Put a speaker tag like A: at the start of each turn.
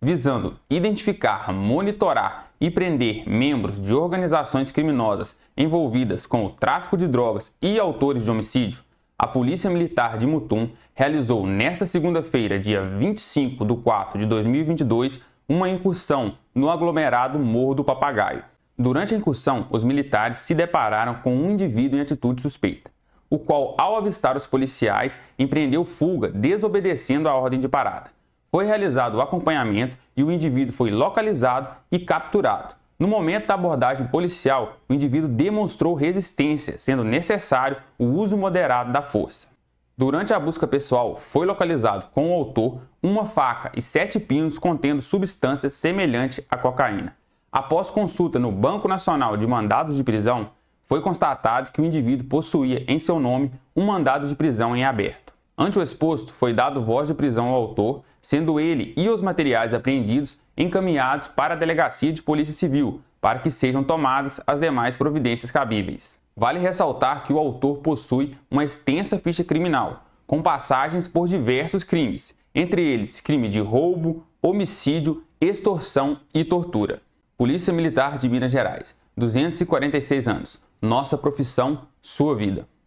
A: visando identificar, monitorar e prender membros de organizações criminosas envolvidas com o tráfico de drogas e autores de homicídio, a Polícia Militar de Mutum realizou nesta segunda-feira, dia 25 de 4 de 2022, uma incursão no aglomerado Morro do Papagaio. Durante a incursão, os militares se depararam com um indivíduo em atitude suspeita, o qual, ao avistar os policiais, empreendeu fuga, desobedecendo a ordem de parada. Foi realizado o acompanhamento e o indivíduo foi localizado e capturado. No momento da abordagem policial, o indivíduo demonstrou resistência, sendo necessário o uso moderado da força. Durante a busca pessoal, foi localizado com o autor uma faca e sete pinos contendo substâncias semelhantes à cocaína. Após consulta no Banco Nacional de Mandados de Prisão, foi constatado que o indivíduo possuía em seu nome um mandado de prisão em aberto. Ante o exposto, foi dado voz de prisão ao autor, sendo ele e os materiais apreendidos encaminhados para a Delegacia de Polícia Civil, para que sejam tomadas as demais providências cabíveis. Vale ressaltar que o autor possui uma extensa ficha criminal, com passagens por diversos crimes, entre eles crime de roubo, homicídio, extorsão e tortura. Polícia Militar de Minas Gerais, 246 anos. Nossa profissão, sua vida.